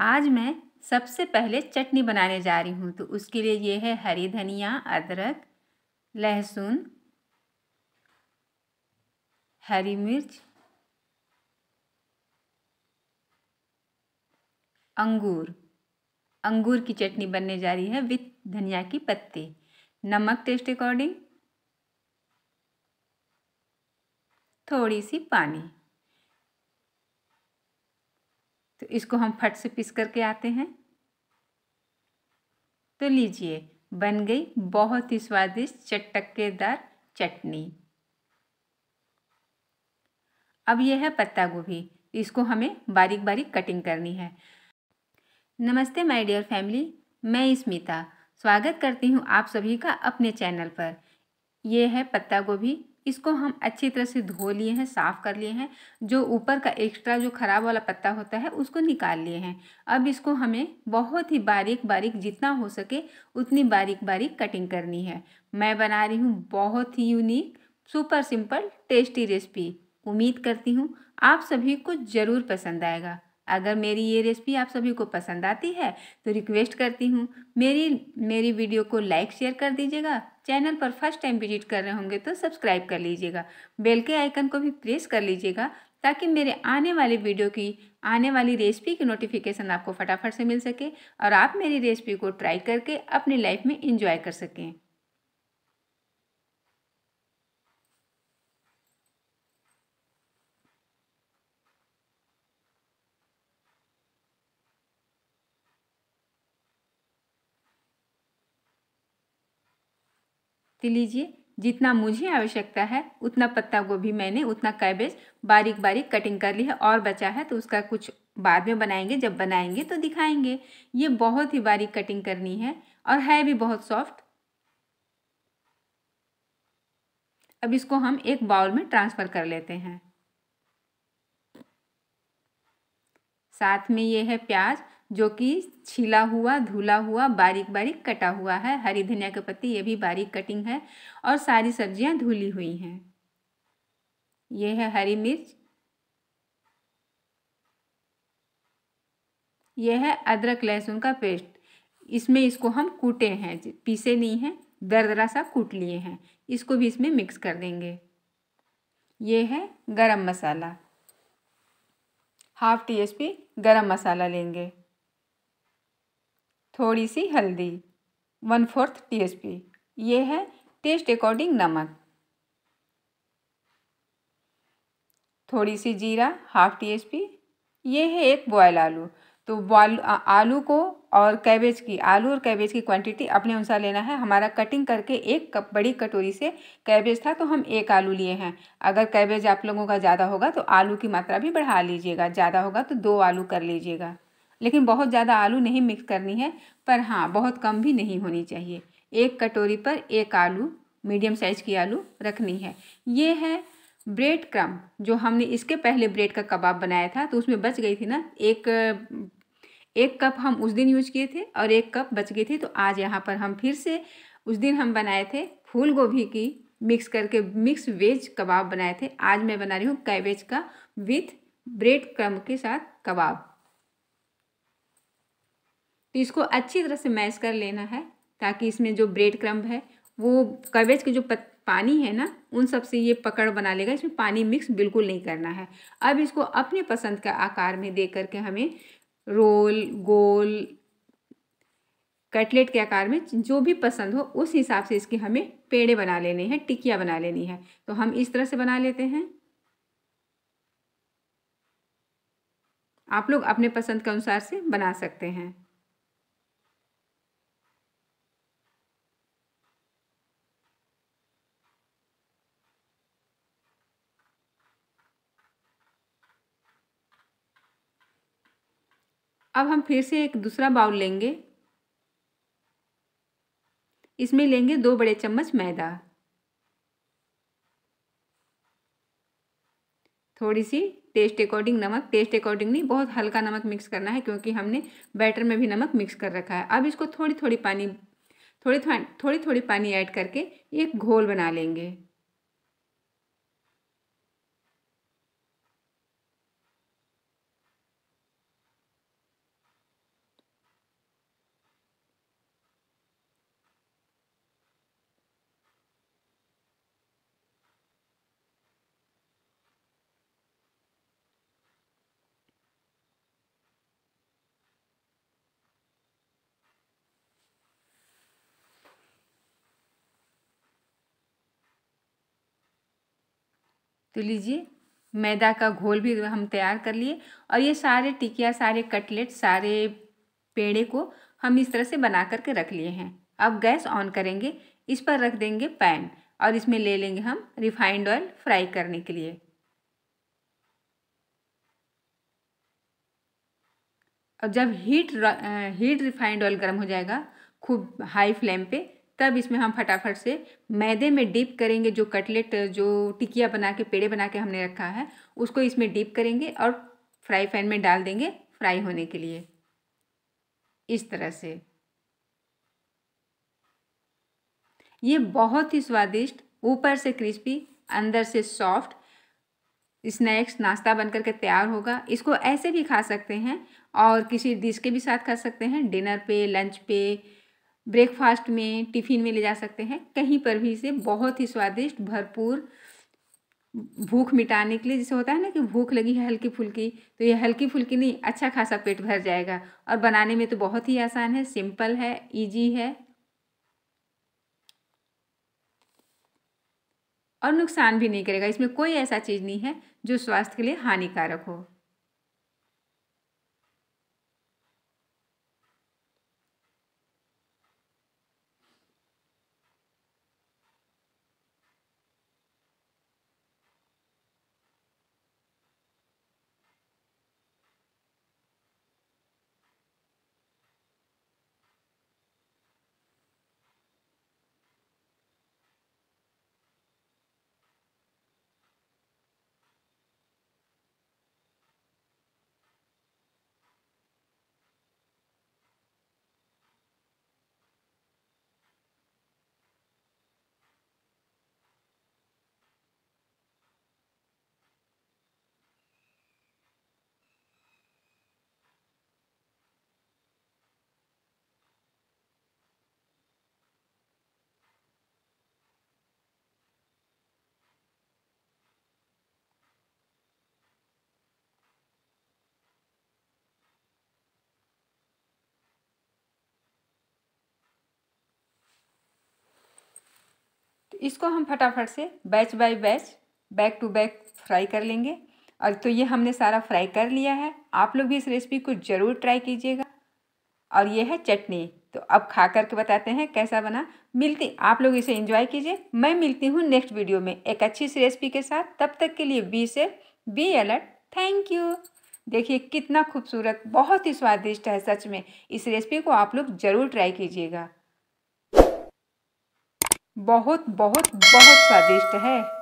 आज मैं सबसे पहले चटनी बनाने जा रही हूँ तो उसके लिए ये है हरी धनिया अदरक लहसुन हरी मिर्च अंगूर अंगूर की चटनी बनने जा रही है विथ धनिया की पत्ती नमक टेस्ट अकॉर्डिंग थोड़ी सी पानी तो इसको हम फट से पीस करके आते हैं तो लीजिए बन गई बहुत ही स्वादिष्ट चटकेदार चटनी अब यह है पत्ता गोभी इसको हमें बारीक बारीक कटिंग करनी है नमस्ते माय डियर फैमिली मैं स्मिता स्वागत करती हूँ आप सभी का अपने चैनल पर यह है पत्ता गोभी इसको हम अच्छी तरह से धो लिए हैं साफ़ कर लिए हैं जो ऊपर का एक्स्ट्रा जो ख़राब वाला पत्ता होता है उसको निकाल लिए हैं अब इसको हमें बहुत ही बारीक बारीक जितना हो सके उतनी बारीक बारीक कटिंग करनी है मैं बना रही हूँ बहुत ही unique super simple tasty recipe उम्मीद करती हूँ आप सभी को ज़रूर पसंद आएगा अगर मेरी ये रेसिपी आप सभी को पसंद आती है तो रिक्वेस्ट करती हूँ मेरी मेरी वीडियो को लाइक शेयर कर दीजिएगा चैनल पर फर्स्ट टाइम विजिट कर रहे होंगे तो सब्सक्राइब कर लीजिएगा बेल के आइकन को भी प्रेस कर लीजिएगा ताकि मेरे आने वाले वीडियो की आने वाली रेसिपी की नोटिफिकेशन आपको फटाफट से मिल सके और आप मेरी रेसिपी को ट्राई करके अपनी लाइफ में इंजॉय कर सकें तो लीजिए जितना मुझे आवश्यकता है उतना पत्ता गोभी मैंने उतना कैबेज बारीक बारीक कटिंग कर ली है और बचा है तो उसका कुछ बाद में बनाएंगे जब बनाएंगे तो दिखाएंगे ये बहुत ही बारीक कटिंग करनी है और है भी बहुत सॉफ्ट अब इसको हम एक बाउल में ट्रांसफ़र कर लेते हैं साथ में ये है प्याज जो कि छीला हुआ धुला हुआ बारीक बारीक कटा हुआ है हरी धनिया के पत्ते ये भी बारीक कटिंग है और सारी सब्जियां धुली हुई हैं ये है हरी मिर्च यह है अदरक लहसुन का पेस्ट इसमें इसको हम कूटे हैं पीसे नहीं हैं दरदरा सा कूट लिए हैं इसको भी इसमें मिक्स कर देंगे ये है garam masala half T S P garam masala लेंगे थोड़ी सी हल्दी one fourth T S P ये है टेस्ट अकॉर्डिंग नमक थोड़ी सी जीरा हाफ टी एस पी ये है एक बॉयल आलू तो बॉयल आलू को और कैबेज की आलू और कैबेज की क्वांटिटी अपने अनुसार लेना है हमारा कटिंग करके एक कप बड़ी कटोरी से कैबेज था तो हम एक आलू लिए हैं अगर कैबेज आप लोगों का ज़्यादा होगा तो आलू की मात्रा भी बढ़ा लीजिएगा ज़्यादा होगा तो दो आलू कर लीजिएगा लेकिन बहुत ज़्यादा आलू नहीं मिक्स करनी है पर हाँ बहुत कम भी नहीं होनी चाहिए एक कटोरी पर एक आलू मीडियम साइज़ की आलू रखनी है ये है ब्रेड क्रम जो हमने इसके पहले ब्रेड का कबाब बनाया था तो उसमें बच गई थी ना एक एक कप हम उस दिन यूज किए थे और एक कप बच गई थी तो आज यहाँ पर हम फिर से उस दिन हम बनाए थे फूल गोभी की मिक्स करके मिक्स वेज कबाब बनाए थे आज मैं बना रही हूँ कैबेज का विथ ब्रेड क्रम के साथ कबाब तो इसको अच्छी तरह से मैश कर लेना है ताकि इसमें जो ब्रेड क्रम्ब है वो कवेज के जो पत, पानी है ना उन सब से ये पकड़ बना लेगा इसमें पानी मिक्स बिल्कुल नहीं करना है अब इसको अपने पसंद का आकार में दे करके हमें रोल गोल कटलेट के आकार में जो भी पसंद हो उस हिसाब से इसके हमें पेड़े बना लेने हैं टिकिया बना लेनी है तो हम इस तरह से बना लेते हैं आप लोग अपने पसंद के अनुसार से बना सकते हैं अब हम फिर से एक दूसरा बाउल लेंगे इसमें लेंगे दो बड़े चम्मच मैदा थोड़ी सी टेस्ट अकॉर्डिंग नमक टेस्ट अकॉर्डिंग नहीं बहुत हल्का नमक मिक्स करना है क्योंकि हमने बैटर में भी नमक मिक्स कर रखा है अब इसको थोड़ी थोड़ी पानी थोड़ी थोड़ी थोड़ी पानी ऐड करके एक घोल बना लेंगे तो लीजिए मैदा का घोल भी हम तैयार कर लिए और ये सारे टिकिया सारे कटलेट सारे पेड़े को हम इस तरह से बना करके रख लिए हैं अब गैस ऑन करेंगे इस पर रख देंगे पैन और इसमें ले लेंगे हम रिफाइंड ऑयल फ्राई करने के लिए और जब हीट हीट रिफाइंड ऑयल गर्म हो जाएगा खूब हाई फ्लेम पे तब इसमें हम फटाफट से मैदे में डीप करेंगे जो कटलेट जो टिकिया बना के पेड़े बना के हमने रखा है उसको इसमें डीप करेंगे और फ्राई पैन में डाल देंगे फ्राई होने के लिए इस तरह से ये बहुत ही स्वादिष्ट ऊपर से क्रिस्पी अंदर से सॉफ्ट स्नैक्स नाश्ता बनकर के तैयार होगा इसको ऐसे भी खा सकते हैं और किसी डिश के भी साथ खा सकते हैं डिनर पे लंच पे ब्रेकफास्ट में टिफ़िन में ले जा सकते हैं कहीं पर भी इसे बहुत ही स्वादिष्ट भरपूर भूख मिटाने के लिए जैसे होता है ना कि भूख लगी है हल्की फुल्की तो ये हल्की फुल्की नहीं अच्छा खासा पेट भर जाएगा और बनाने में तो बहुत ही आसान है सिंपल है इजी है और नुकसान भी नहीं करेगा इसमें कोई ऐसा चीज़ नहीं है जो स्वास्थ्य के लिए हानिकारक हो इसको हम फटाफट से batch by batch back to back fry कर लेंगे और तो ये हमने सारा फ्राई कर लिया है आप लोग भी इस रेसिपी को ज़रूर ट्राई कीजिएगा और ये है चटनी तो अब खा करके बताते हैं कैसा बना मिलती आप लोग इसे एंजॉय कीजिए मैं मिलती हूँ नेक्स्ट वीडियो में एक अच्छी सी रेसिपी के साथ तब तक के लिए बी से बी अलर्ट थैंक यू देखिए कितना खूबसूरत बहुत ही स्वादिष्ट है सच में इस रेसिपी को आप लोग ज़रूर ट्राई कीजिएगा बहुत बहुत बहुत स्वादिष्ट है